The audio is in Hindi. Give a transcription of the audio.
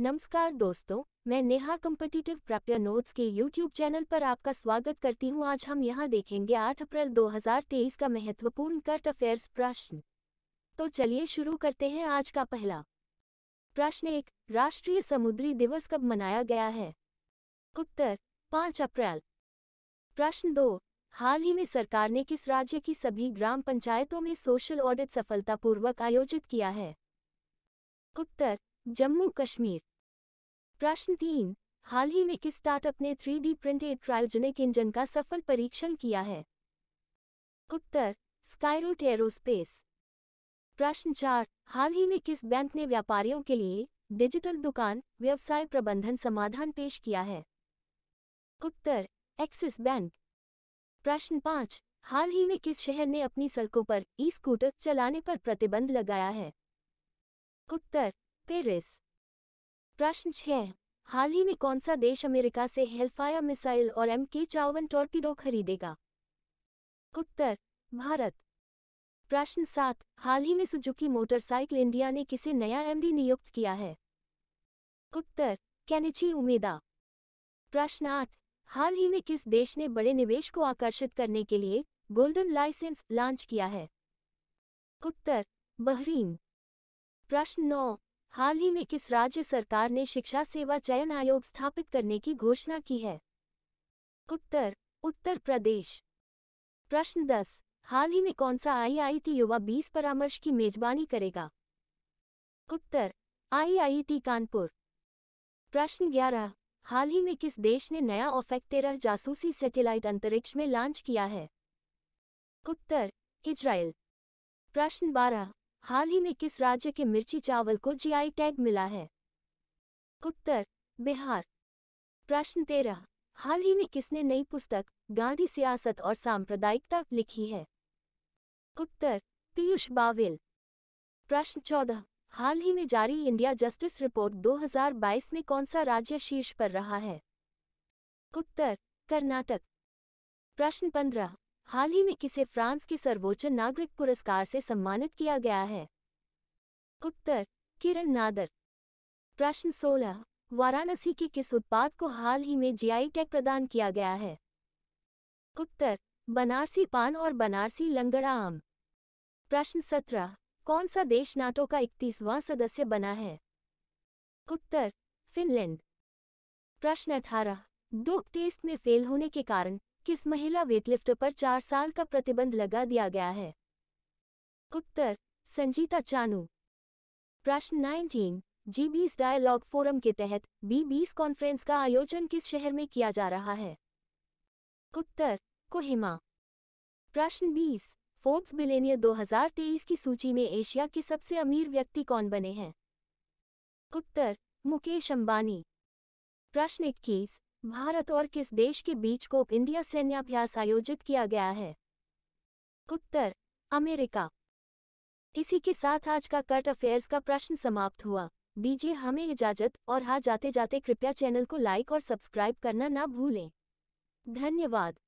नमस्कार दोस्तों मैं नेहा कम्पटिटिव प्राप्य नोट्स के यूट्यूब चैनल पर आपका स्वागत करती हूं आज हम यहां देखेंगे 8 अप्रैल 2023 का महत्वपूर्ण करंट अफेयर्स प्रश्न तो चलिए शुरू करते हैं आज का पहला प्रश्न एक राष्ट्रीय समुद्री दिवस कब मनाया गया है उत्तर 5 अप्रैल प्रश्न दो हाल ही में सरकार ने किस राज्य की सभी ग्राम पंचायतों में सोशल ऑडिट सफलतापूर्वक आयोजित किया है उत्तर जम्मू कश्मीर प्रश्न तीन हाल ही में किस स्टार्टअप ने three D printed cryogenic engine का सफल परीक्षण किया है उत्तर स्काईरूट एरोस्पेस प्रश्न चार हाल ही में किस बैंक ने व्यापारियों के लिए डिजिटल दुकान व्यवसाय प्रबंधन समाधान पेश किया है उत्तर एक्सिस बैंक प्रश्न पाँच हाल ही में किस शहर ने अपनी सड़कों पर ई स्कूटर चलाने पर प्रतिबंध लगाया है उत्तर पेरिस प्रश्न छह हाल ही में कौन सा देश अमेरिका से हेल्फायर मिसाइल और एम के चावन टॉर्पीडो खरीदेगा उत्तर भारत प्रश्न सात हाल ही में सुजुकी मोटरसाइकिल इंडिया ने किसे नया एमडी नियुक्त किया है उत्तर कैनिची उमेदा प्रश्न आठ हाल ही में किस देश ने बड़े निवेश को आकर्षित करने के लिए गोल्डन लाइसेंस लॉन्च किया है उत्तर बहरीन प्रश्न नौ हाल ही में किस राज्य सरकार ने शिक्षा सेवा चयन आयोग स्थापित करने की घोषणा की है उत्तर उत्तर प्रदेश प्रश्न 10 हाल ही में कौन सा आईआईटी युवा 20 परामर्श की मेजबानी करेगा उत्तर आईआईटी कानपुर प्रश्न ग्यारह हाल ही में किस देश ने नया ओफेक तेरह जासूसी सैटेलाइट अंतरिक्ष में लॉन्च किया है उत्तर इजराइल प्रश्न बारह हाल ही में किस राज्य के मिर्ची चावल को जीआई टैग मिला है उत्तर बिहार प्रश्न तेरह हाल ही में किसने नई पुस्तक गांधी सियासत और सांप्रदायिकता लिखी है उत्तर पीयूष बाविल प्रश्न चौदह हाल ही में जारी इंडिया जस्टिस रिपोर्ट 2022 में कौन सा राज्य शीर्ष पर रहा है उत्तर कर्नाटक प्रश्न पंद्रह हाल ही में किसे फ्रांस के सर्वोच्च नागरिक पुरस्कार से सम्मानित किया गया है उत्तर किरण नादर प्रश्न सोलह वाराणसी के किस उत्पाद को हाल ही में जीआई टैग प्रदान किया गया है उत्तर बनारसी पान और बनारसी लंगड़ा आम प्रश्न सत्रह कौन सा देश नाटो का इकतीसवां सदस्य बना है उत्तर फिनलैंड प्रश्न अठारह दो टेस्ट में फेल होने के कारण किस महिला वेटलिफ्टर पर चार साल का प्रतिबंध लगा दिया गया है उत्तर संजीता चानू प्रश्न 19 जी बीस डायलॉग फोरम के तहत बी बीस कॉन्फ्रेंस का आयोजन किस शहर में किया जा रहा है उत्तर कोहिमा प्रश्न 20 फोर्ब्स बिलेनियर 2023 की सूची में एशिया के सबसे अमीर व्यक्ति कौन बने हैं उत्तर मुकेश अंबानी प्रश्न इक्कीस भारत और किस देश के बीच कोप इंडिया सैन्याभ्यास आयोजित किया गया है उत्तर अमेरिका इसी के साथ आज का कट अफेयर्स का प्रश्न समाप्त हुआ दीजिए हमें इजाजत और हाँ जाते जाते कृपया चैनल को लाइक और सब्सक्राइब करना ना भूलें धन्यवाद